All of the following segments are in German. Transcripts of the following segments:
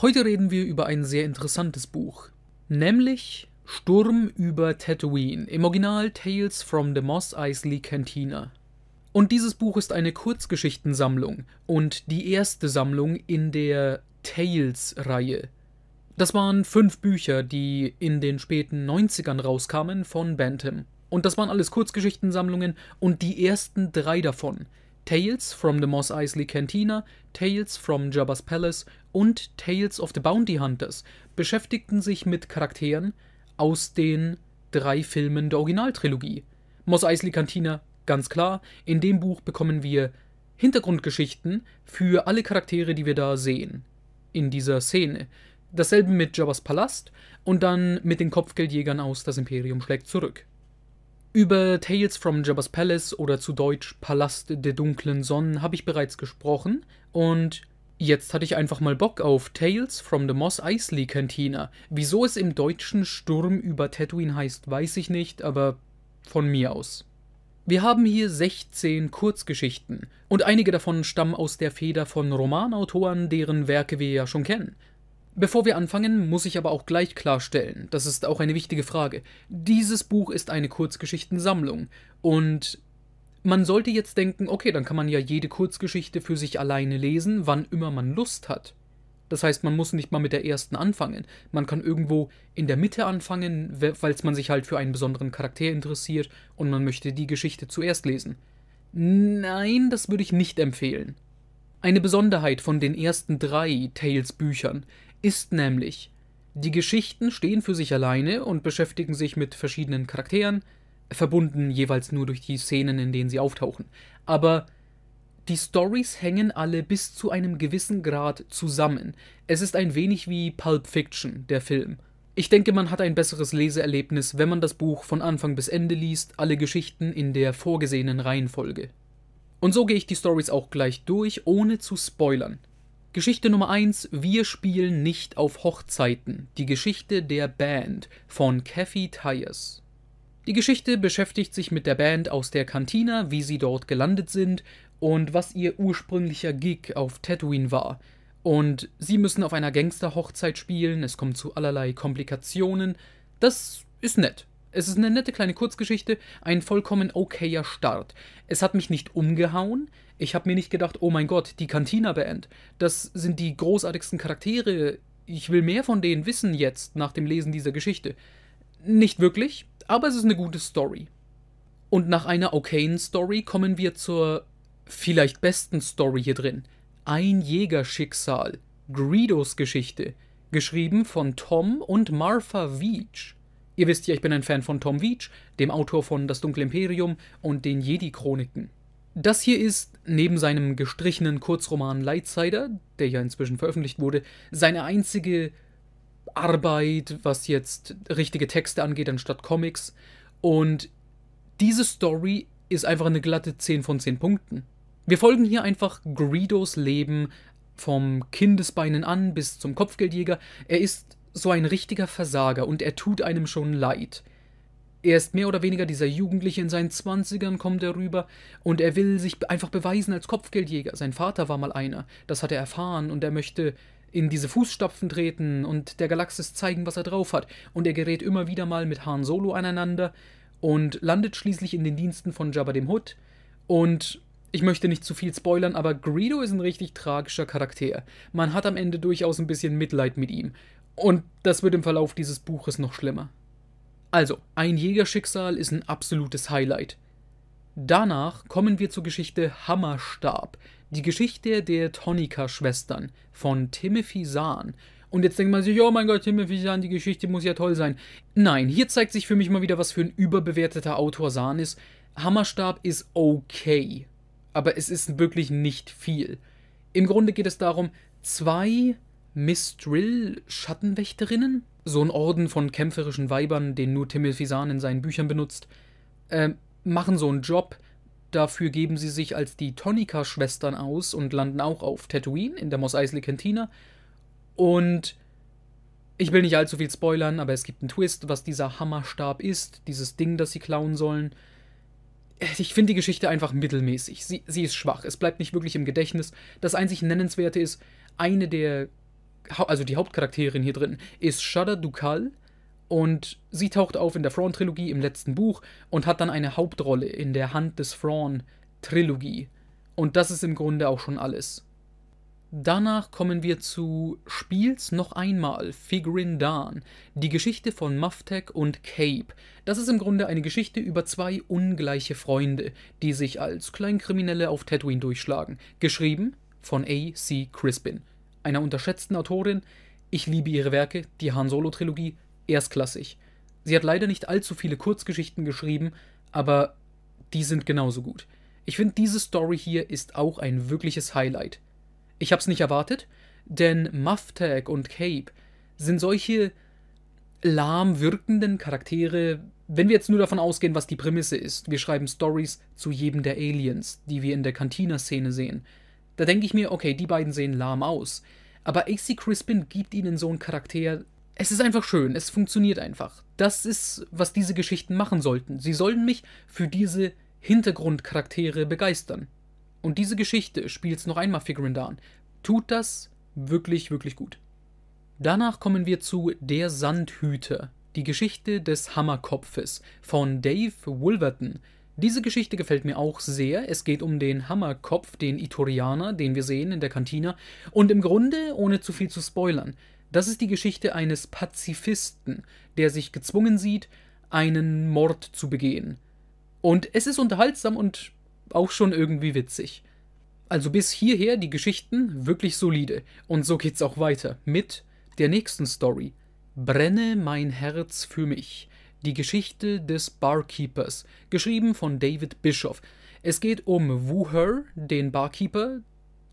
Heute reden wir über ein sehr interessantes Buch, nämlich Sturm über Tatooine, im Original Tales from the Moss Eisley Cantina. Und dieses Buch ist eine Kurzgeschichtensammlung und die erste Sammlung in der Tales-Reihe. Das waren fünf Bücher, die in den späten 90ern rauskamen von Bantam. Und das waren alles Kurzgeschichtensammlungen und die ersten drei davon Tales from the Moss Eisley Cantina, Tales from Jabba's Palace und Tales of the Bounty Hunters beschäftigten sich mit Charakteren aus den drei Filmen der Originaltrilogie. Moss Eisley Cantina, ganz klar, in dem Buch bekommen wir Hintergrundgeschichten für alle Charaktere, die wir da sehen in dieser Szene. Dasselbe mit Jabba's Palast und dann mit den Kopfgeldjägern aus Das Imperium schlägt zurück. Über Tales from Jabba's Palace oder zu Deutsch Palast der dunklen Sonnen habe ich bereits gesprochen und jetzt hatte ich einfach mal Bock auf Tales from the Moss Eisley Cantina. Wieso es im Deutschen Sturm über Tatooine heißt, weiß ich nicht, aber von mir aus. Wir haben hier 16 Kurzgeschichten und einige davon stammen aus der Feder von Romanautoren, deren Werke wir ja schon kennen. Bevor wir anfangen, muss ich aber auch gleich klarstellen, das ist auch eine wichtige Frage. Dieses Buch ist eine Kurzgeschichtensammlung und man sollte jetzt denken, okay, dann kann man ja jede Kurzgeschichte für sich alleine lesen, wann immer man Lust hat. Das heißt, man muss nicht mal mit der ersten anfangen. Man kann irgendwo in der Mitte anfangen, falls man sich halt für einen besonderen Charakter interessiert und man möchte die Geschichte zuerst lesen. Nein, das würde ich nicht empfehlen. Eine Besonderheit von den ersten drei Tales-Büchern ist nämlich, die Geschichten stehen für sich alleine und beschäftigen sich mit verschiedenen Charakteren, verbunden jeweils nur durch die Szenen, in denen sie auftauchen. Aber die Stories hängen alle bis zu einem gewissen Grad zusammen. Es ist ein wenig wie Pulp Fiction, der Film. Ich denke, man hat ein besseres Leseerlebnis, wenn man das Buch von Anfang bis Ende liest, alle Geschichten in der vorgesehenen Reihenfolge. Und so gehe ich die Stories auch gleich durch, ohne zu spoilern. Geschichte Nummer 1: Wir spielen nicht auf Hochzeiten. Die Geschichte der Band von Kathy Tyers. Die Geschichte beschäftigt sich mit der Band aus der Kantina, wie sie dort gelandet sind und was ihr ursprünglicher Gig auf Tatooine war. Und sie müssen auf einer Gangsterhochzeit spielen, es kommt zu allerlei Komplikationen. Das ist nett es ist eine nette kleine Kurzgeschichte, ein vollkommen okayer Start. Es hat mich nicht umgehauen. Ich habe mir nicht gedacht, oh mein Gott, die Cantina Band. Das sind die großartigsten Charaktere. Ich will mehr von denen wissen jetzt nach dem Lesen dieser Geschichte. Nicht wirklich, aber es ist eine gute Story. Und nach einer okayen Story kommen wir zur vielleicht besten Story hier drin. Ein Jägerschicksal. Greedos Geschichte. Geschrieben von Tom und Martha Veach. Ihr wisst ja, ich bin ein Fan von Tom Veitch, dem Autor von Das Dunkle Imperium und den Jedi-Chroniken. Das hier ist, neben seinem gestrichenen Kurzroman Lightsider, der ja inzwischen veröffentlicht wurde, seine einzige Arbeit, was jetzt richtige Texte angeht, anstatt Comics. Und diese Story ist einfach eine glatte 10 von 10 Punkten. Wir folgen hier einfach Greedos Leben vom Kindesbeinen an bis zum Kopfgeldjäger. Er ist so ein richtiger Versager und er tut einem schon leid. Er ist mehr oder weniger dieser Jugendliche in seinen Zwanzigern, kommt er rüber, und er will sich einfach beweisen als Kopfgeldjäger. Sein Vater war mal einer, das hat er erfahren, und er möchte in diese Fußstapfen treten und der Galaxis zeigen, was er drauf hat. Und er gerät immer wieder mal mit Han Solo aneinander und landet schließlich in den Diensten von Jabba dem Hutt. Und ich möchte nicht zu viel spoilern, aber Greedo ist ein richtig tragischer Charakter. Man hat am Ende durchaus ein bisschen Mitleid mit ihm. Und das wird im Verlauf dieses Buches noch schlimmer. Also, ein Jägerschicksal ist ein absolutes Highlight. Danach kommen wir zur Geschichte Hammerstab, die Geschichte der Tonika-Schwestern von Timothy Zahn. Und jetzt denkt man sich, oh mein Gott, Timothy Zahn, die Geschichte muss ja toll sein. Nein, hier zeigt sich für mich mal wieder, was für ein überbewerteter Autor Zahn ist. Hammerstab ist okay, aber es ist wirklich nicht viel. Im Grunde geht es darum, zwei Mistrill schattenwächterinnen So ein Orden von kämpferischen Weibern, den nur Timothy Zahn in seinen Büchern benutzt. Äh, machen so einen Job. Dafür geben sie sich als die Tonica-Schwestern aus und landen auch auf Tatooine in der Mos Eisley Cantina. Und ich will nicht allzu viel spoilern, aber es gibt einen Twist, was dieser Hammerstab ist, dieses Ding, das sie klauen sollen. Ich finde die Geschichte einfach mittelmäßig. Sie, sie ist schwach. Es bleibt nicht wirklich im Gedächtnis. Das einzig Nennenswerte ist, eine der also die Hauptcharakterin hier drin, ist Shada Dukal. Und sie taucht auf in der Thrawn-Trilogie im letzten Buch und hat dann eine Hauptrolle in der Hand des Thrawn-Trilogie. Und das ist im Grunde auch schon alles. Danach kommen wir zu Spiels noch einmal, Figrin Dan, die Geschichte von Muftek und Cape. Das ist im Grunde eine Geschichte über zwei ungleiche Freunde, die sich als Kleinkriminelle auf Tatooine durchschlagen. Geschrieben von A.C. Crispin einer unterschätzten Autorin. Ich liebe ihre Werke, die Han Solo-Trilogie, erstklassig. Sie hat leider nicht allzu viele Kurzgeschichten geschrieben, aber die sind genauso gut. Ich finde, diese Story hier ist auch ein wirkliches Highlight. Ich hab's nicht erwartet, denn Muftag und Cape sind solche lahm wirkenden Charaktere, wenn wir jetzt nur davon ausgehen, was die Prämisse ist. Wir schreiben Stories zu jedem der Aliens, die wir in der Cantina-Szene sehen. Da denke ich mir, okay, die beiden sehen lahm aus. Aber AC Crispin gibt ihnen so einen Charakter. Es ist einfach schön, es funktioniert einfach. Das ist, was diese Geschichten machen sollten. Sie sollen mich für diese Hintergrundcharaktere begeistern. Und diese Geschichte spielt's noch einmal für Grindan. Tut das wirklich, wirklich gut. Danach kommen wir zu Der Sandhüter, die Geschichte des Hammerkopfes von Dave Wolverton, diese Geschichte gefällt mir auch sehr. Es geht um den Hammerkopf, den Itorianer, den wir sehen in der Kantine. Und im Grunde, ohne zu viel zu spoilern, das ist die Geschichte eines Pazifisten, der sich gezwungen sieht, einen Mord zu begehen. Und es ist unterhaltsam und auch schon irgendwie witzig. Also bis hierher die Geschichten wirklich solide. Und so geht's auch weiter mit der nächsten Story. Brenne mein Herz für mich. Die Geschichte des Barkeepers, geschrieben von David Bischoff. Es geht um Her, den Barkeeper,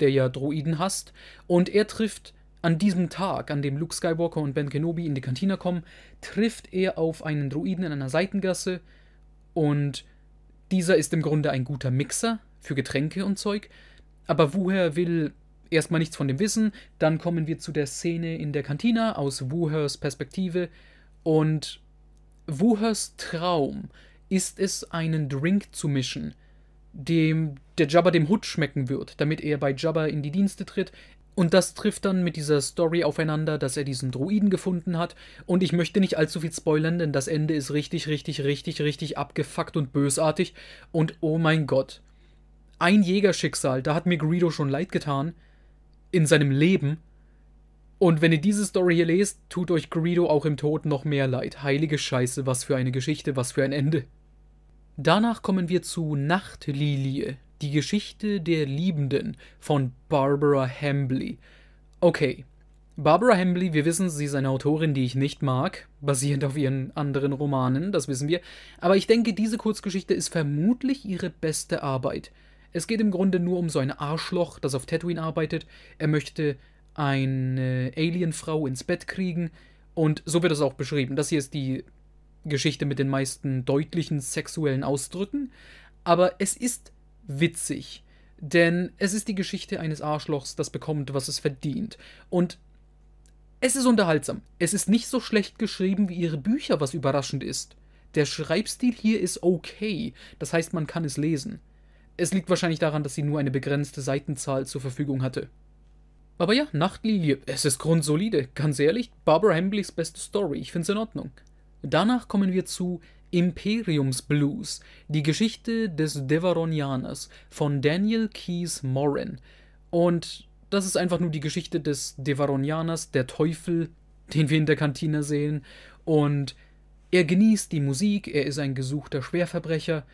der ja Droiden hasst, und er trifft an diesem Tag, an dem Luke Skywalker und Ben Kenobi in die Kantine kommen, trifft er auf einen Droiden in einer Seitengasse und dieser ist im Grunde ein guter Mixer für Getränke und Zeug, aber Wuher will erstmal nichts von dem wissen. Dann kommen wir zu der Szene in der Kantine aus Wuhers Perspektive und Wuhers Traum ist es, einen Drink zu mischen, dem der Jabba dem Hut schmecken wird, damit er bei Jabba in die Dienste tritt. Und das trifft dann mit dieser Story aufeinander, dass er diesen Druiden gefunden hat. Und ich möchte nicht allzu viel spoilern, denn das Ende ist richtig, richtig, richtig, richtig abgefuckt und bösartig. Und oh mein Gott. Ein Jägerschicksal, da hat mir Greedo schon leid getan. In seinem Leben. Und wenn ihr diese Story hier lest, tut euch Greedo auch im Tod noch mehr leid. Heilige Scheiße, was für eine Geschichte, was für ein Ende. Danach kommen wir zu Nachtlilie, die Geschichte der Liebenden von Barbara Hambly. Okay, Barbara Hambly, wir wissen, sie ist eine Autorin, die ich nicht mag, basierend auf ihren anderen Romanen, das wissen wir, aber ich denke, diese Kurzgeschichte ist vermutlich ihre beste Arbeit. Es geht im Grunde nur um so ein Arschloch, das auf Tatooine arbeitet. Er möchte eine Alienfrau ins Bett kriegen. Und so wird es auch beschrieben. Das hier ist die Geschichte mit den meisten deutlichen sexuellen Ausdrücken. Aber es ist witzig. Denn es ist die Geschichte eines Arschlochs, das bekommt, was es verdient. Und es ist unterhaltsam. Es ist nicht so schlecht geschrieben wie ihre Bücher, was überraschend ist. Der Schreibstil hier ist okay. Das heißt, man kann es lesen. Es liegt wahrscheinlich daran, dass sie nur eine begrenzte Seitenzahl zur Verfügung hatte. Aber ja, Nachtlilie, es ist grundsolide. Ganz ehrlich, Barbara Hambleys beste Story. Ich find's in Ordnung. Danach kommen wir zu Imperiums Blues, die Geschichte des Devaronianers von Daniel Keyes Morin. Und das ist einfach nur die Geschichte des Devaronianers, der Teufel, den wir in der Kantine sehen. Und er genießt die Musik, er ist ein gesuchter Schwerverbrecher.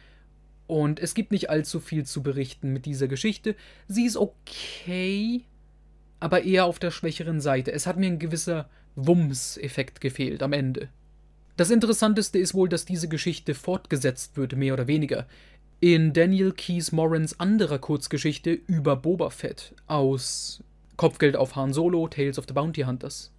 Und es gibt nicht allzu viel zu berichten mit dieser Geschichte. Sie ist okay, aber eher auf der schwächeren Seite. Es hat mir ein gewisser Wumms-Effekt gefehlt am Ende. Das Interessanteste ist wohl, dass diese Geschichte fortgesetzt wird, mehr oder weniger, in Daniel Keys Morans anderer Kurzgeschichte über Boba Fett aus Kopfgeld auf Han Solo, Tales of the Bounty Hunters.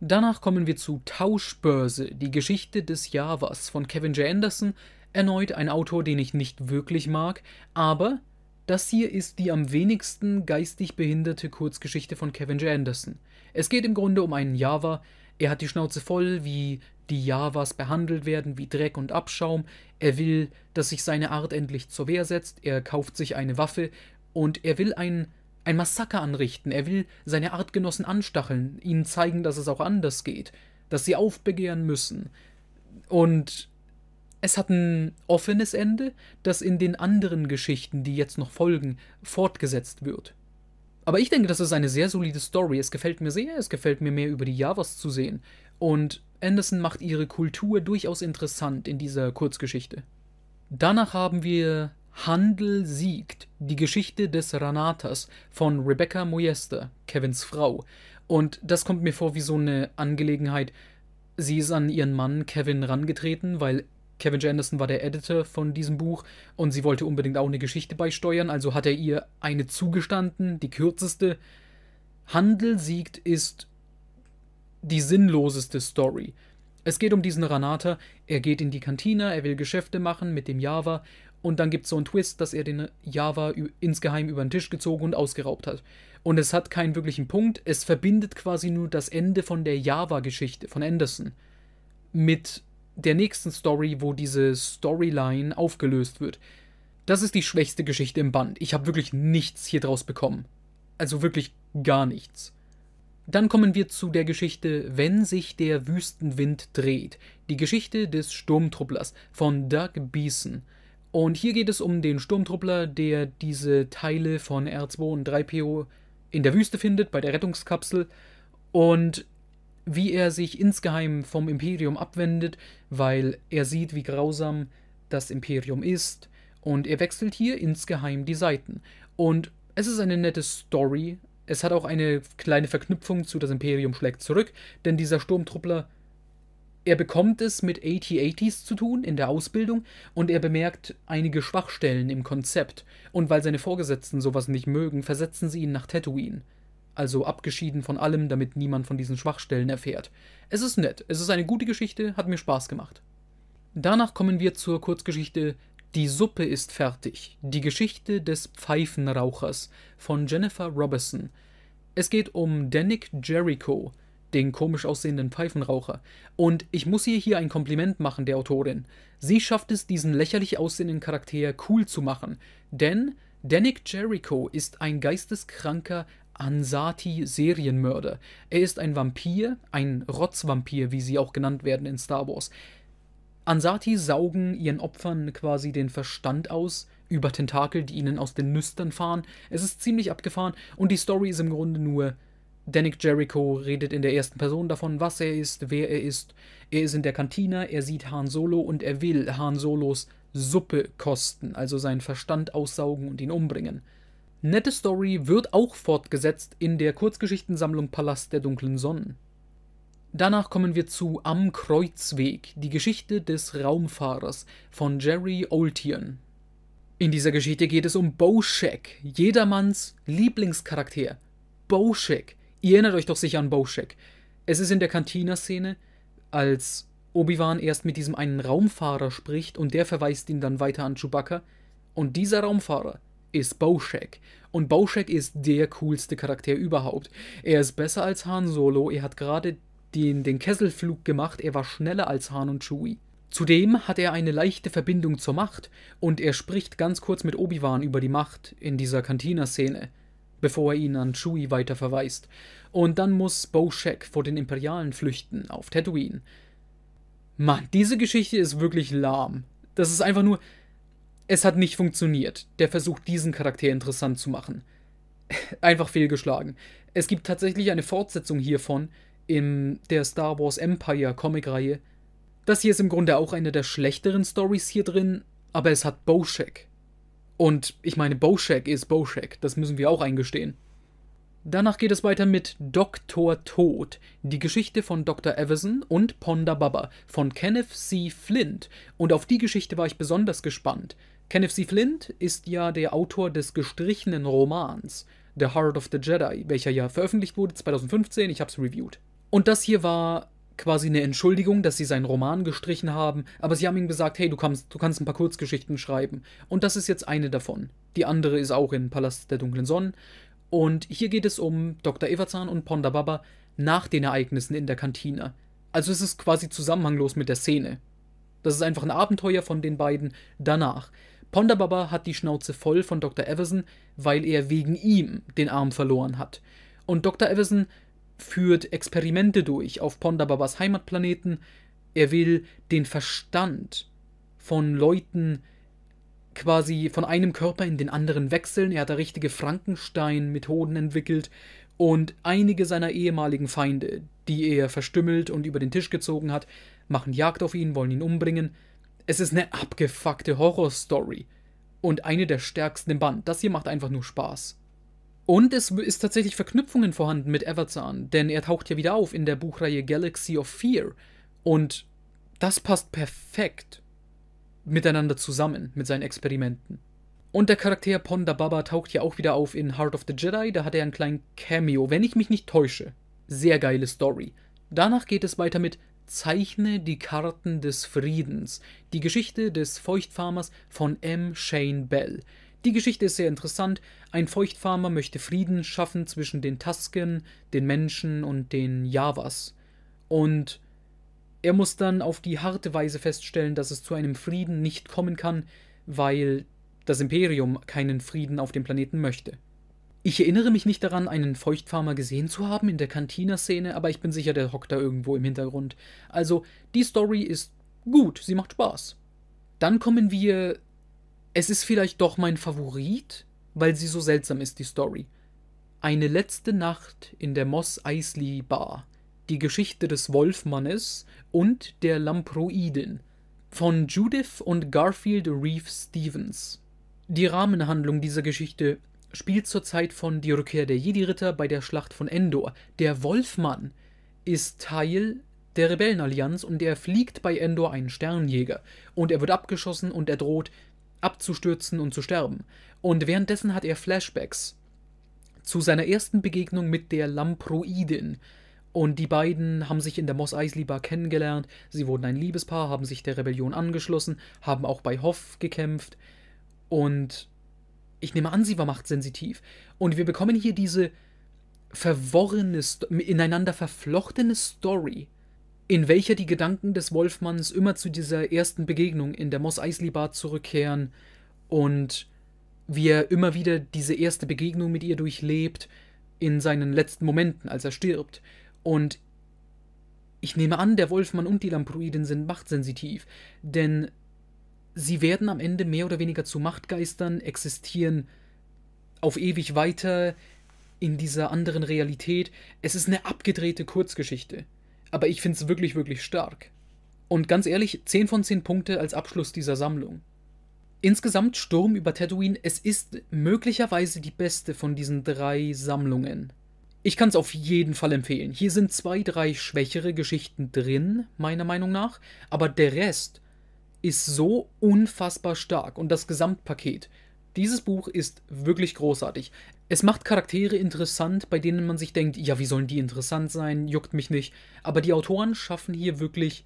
Danach kommen wir zu Tauschbörse, die Geschichte des Javas von Kevin J. Anderson, erneut ein Autor, den ich nicht wirklich mag, aber das hier ist die am wenigsten geistig behinderte Kurzgeschichte von Kevin J. Anderson. Es geht im Grunde um einen Java. Er hat die Schnauze voll, wie die Javas behandelt werden, wie Dreck und Abschaum. Er will, dass sich seine Art endlich zur Wehr setzt. Er kauft sich eine Waffe und er will ein, ein Massaker anrichten. Er will seine Artgenossen anstacheln, ihnen zeigen, dass es auch anders geht, dass sie aufbegehren müssen. Und es hat ein offenes Ende, das in den anderen Geschichten, die jetzt noch folgen, fortgesetzt wird. Aber ich denke, das ist eine sehr solide Story. Es gefällt mir sehr, es gefällt mir mehr über die Javas zu sehen. Und Anderson macht ihre Kultur durchaus interessant in dieser Kurzgeschichte. Danach haben wir Handel siegt, die Geschichte des Ranatas von Rebecca Moyester, Kevins Frau. Und das kommt mir vor wie so eine Angelegenheit. Sie ist an ihren Mann Kevin rangetreten, weil Kevin J. Anderson war der Editor von diesem Buch und sie wollte unbedingt auch eine Geschichte beisteuern, also hat er ihr eine zugestanden, die kürzeste. Handel siegt ist die sinnloseste Story. Es geht um diesen Ranata, er geht in die Kantine, er will Geschäfte machen mit dem Java und dann gibt es so einen Twist, dass er den Java insgeheim über den Tisch gezogen und ausgeraubt hat. Und es hat keinen wirklichen Punkt, es verbindet quasi nur das Ende von der Java-Geschichte von Anderson mit der nächsten Story, wo diese Storyline aufgelöst wird. Das ist die schwächste Geschichte im Band. Ich habe wirklich nichts hier draus bekommen. Also wirklich gar nichts. Dann kommen wir zu der Geschichte Wenn sich der Wüstenwind dreht. Die Geschichte des Sturmtrupplers von Doug Beeson. Und hier geht es um den Sturmtruppler, der diese Teile von R2 und 3PO in der Wüste findet, bei der Rettungskapsel. Und wie er sich insgeheim vom Imperium abwendet, weil er sieht, wie grausam das Imperium ist. Und er wechselt hier insgeheim die Seiten. Und es ist eine nette Story. Es hat auch eine kleine Verknüpfung zu Das Imperium schlägt zurück, denn dieser Sturmtruppler, er bekommt es mit AT-80s zu tun in der Ausbildung und er bemerkt einige Schwachstellen im Konzept. Und weil seine Vorgesetzten sowas nicht mögen, versetzen sie ihn nach Tatooine also abgeschieden von allem, damit niemand von diesen Schwachstellen erfährt. Es ist nett, es ist eine gute Geschichte, hat mir Spaß gemacht. Danach kommen wir zur Kurzgeschichte Die Suppe ist fertig, die Geschichte des Pfeifenrauchers von Jennifer Robertson. Es geht um Danick Jericho, den komisch aussehenden Pfeifenraucher. Und ich muss ihr hier ein Kompliment machen der Autorin. Sie schafft es, diesen lächerlich aussehenden Charakter cool zu machen. Denn Danick Jericho ist ein geisteskranker, Ansati-Serienmörder. Er ist ein Vampir, ein Rotzvampir, wie sie auch genannt werden in Star Wars. Ansati saugen ihren Opfern quasi den Verstand aus über Tentakel, die ihnen aus den Nüstern fahren. Es ist ziemlich abgefahren und die Story ist im Grunde nur Danik Jericho redet in der ersten Person davon, was er ist, wer er ist. Er ist in der Kantine, er sieht Han Solo und er will Han Solos Suppe kosten, also seinen Verstand aussaugen und ihn umbringen. Nette Story wird auch fortgesetzt in der Kurzgeschichtensammlung Palast der dunklen Sonnen. Danach kommen wir zu Am Kreuzweg, die Geschichte des Raumfahrers von Jerry Oltian. In dieser Geschichte geht es um Boschek, jedermanns Lieblingscharakter. Boschek. Ihr erinnert euch doch sicher an Boschek. Es ist in der Cantina-Szene, als Obi-Wan erst mit diesem einen Raumfahrer spricht und der verweist ihn dann weiter an Chewbacca. Und dieser Raumfahrer ist Boshek. Und Boshek ist der coolste Charakter überhaupt. Er ist besser als Han Solo, er hat gerade den, den Kesselflug gemacht, er war schneller als Han und Chewie. Zudem hat er eine leichte Verbindung zur Macht und er spricht ganz kurz mit Obi-Wan über die Macht in dieser Cantina-Szene, bevor er ihn an Chewie weiterverweist. Und dann muss Boshek vor den Imperialen flüchten auf Tatooine. Mann, diese Geschichte ist wirklich lahm. Das ist einfach nur, es hat nicht funktioniert, der Versuch, diesen Charakter interessant zu machen. Einfach fehlgeschlagen. Es gibt tatsächlich eine Fortsetzung hiervon in der Star Wars Empire Comic-Reihe. Das hier ist im Grunde auch eine der schlechteren Stories hier drin, aber es hat Boshek. Und ich meine, Boshek ist Boshek, das müssen wir auch eingestehen. Danach geht es weiter mit Dr. Tod, die Geschichte von Dr. Everson und Ponda Baba von Kenneth C. Flint und auf die Geschichte war ich besonders gespannt. Kenneth C. Flint ist ja der Autor des gestrichenen Romans The Heart of the Jedi, welcher ja veröffentlicht wurde 2015, ich habe es reviewed. Und das hier war quasi eine Entschuldigung, dass sie seinen Roman gestrichen haben, aber sie haben ihm gesagt, hey, du kannst, du kannst ein paar Kurzgeschichten schreiben. Und das ist jetzt eine davon. Die andere ist auch in Palast der dunklen Sonnen. Und hier geht es um Dr. Everzahn und Ponda Baba nach den Ereignissen in der Kantine. Also es ist quasi zusammenhanglos mit der Szene. Das ist einfach ein Abenteuer von den beiden danach. Ponderbaba hat die Schnauze voll von Dr. Everson, weil er wegen ihm den Arm verloren hat. Und Dr. Everson führt Experimente durch auf Pondababas Heimatplaneten. Er will den Verstand von Leuten quasi von einem Körper in den anderen wechseln. Er hat da richtige Frankenstein-Methoden entwickelt und einige seiner ehemaligen Feinde, die er verstümmelt und über den Tisch gezogen hat, machen Jagd auf ihn, wollen ihn umbringen. Es ist eine abgefuckte Horrorstory und eine der stärksten im Band. Das hier macht einfach nur Spaß. Und es ist tatsächlich Verknüpfungen vorhanden mit Everzahn, denn er taucht ja wieder auf in der Buchreihe Galaxy of Fear. Und das passt perfekt miteinander zusammen mit seinen Experimenten. Und der Charakter Ponda Baba taucht ja auch wieder auf in Heart of the Jedi, da hat er einen kleinen Cameo, wenn ich mich nicht täusche. Sehr geile Story. Danach geht es weiter mit Zeichne die Karten des Friedens. Die Geschichte des Feuchtfarmers von M. Shane Bell. Die Geschichte ist sehr interessant. Ein Feuchtfarmer möchte Frieden schaffen zwischen den Tasken, den Menschen und den Javas. Und er muss dann auf die harte Weise feststellen, dass es zu einem Frieden nicht kommen kann, weil das Imperium keinen Frieden auf dem Planeten möchte. Ich erinnere mich nicht daran, einen Feuchtfarmer gesehen zu haben in der Cantina-Szene, aber ich bin sicher, der hockt da irgendwo im Hintergrund. Also, die Story ist gut, sie macht Spaß. Dann kommen wir. Es ist vielleicht doch mein Favorit, weil sie so seltsam ist, die Story. Eine letzte Nacht in der Moss Eisley Bar. Die Geschichte des Wolfmannes und der Lamproidin. Von Judith und Garfield Reeve Stevens. Die Rahmenhandlung dieser Geschichte spielt zur Zeit von Die Rückkehr der Jedi-Ritter bei der Schlacht von Endor. Der Wolfmann ist Teil der Rebellenallianz und er fliegt bei Endor einen Sternjäger. Und er wird abgeschossen und er droht abzustürzen und zu sterben. Und währenddessen hat er Flashbacks zu seiner ersten Begegnung mit der Lamproidin. Und die beiden haben sich in der Moss Eisley Bar kennengelernt, sie wurden ein Liebespaar, haben sich der Rebellion angeschlossen, haben auch bei Hoff gekämpft und ich nehme an, sie war machtsensitiv. Und wir bekommen hier diese verworrene, ineinander verflochtene Story, in welcher die Gedanken des Wolfmanns immer zu dieser ersten Begegnung in der Moss Eisley Bar zurückkehren und wie er immer wieder diese erste Begegnung mit ihr durchlebt in seinen letzten Momenten, als er stirbt. Und ich nehme an, der Wolfmann und die Lampruiden sind machtsensitiv, denn sie werden am Ende mehr oder weniger zu Machtgeistern, existieren auf ewig weiter in dieser anderen Realität. Es ist eine abgedrehte Kurzgeschichte. Aber ich finde es wirklich, wirklich stark. Und ganz ehrlich, 10 von 10 Punkte als Abschluss dieser Sammlung. Insgesamt Sturm über Tatooine, es ist möglicherweise die beste von diesen drei Sammlungen. Ich kann es auf jeden Fall empfehlen. Hier sind zwei, drei schwächere Geschichten drin, meiner Meinung nach, aber der Rest ist so unfassbar stark und das Gesamtpaket. Dieses Buch ist wirklich großartig. Es macht Charaktere interessant, bei denen man sich denkt, ja, wie sollen die interessant sein, juckt mich nicht. Aber die Autoren schaffen hier wirklich,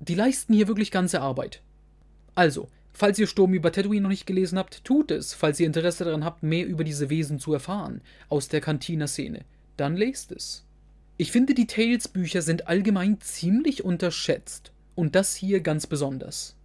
die leisten hier wirklich ganze Arbeit. Also, falls ihr Sturm über Tatooine noch nicht gelesen habt, tut es, falls ihr Interesse daran habt, mehr über diese Wesen zu erfahren, aus der Cantina-Szene. Dann lest es. Ich finde, die Tales-Bücher sind allgemein ziemlich unterschätzt. Und das hier ganz besonders.